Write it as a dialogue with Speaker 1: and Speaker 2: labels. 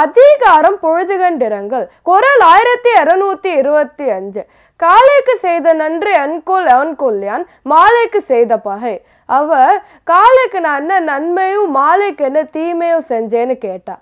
Speaker 1: அதிகாரம் பொழுதுகண்டிரங்கள் குரல் ஆயிரத்தி இருநூத்தி இருபத்தி அஞ்சு காலைக்கு செய்த நன்றி அன்கோல் அவன்கொல்யான் மாலைக்கு செய்த பகை அவ காலைக்கு நான் என்ன நன்மையும் மாலைக்கு என்ன தீமையும் செஞ்சேன்னு கேட்டா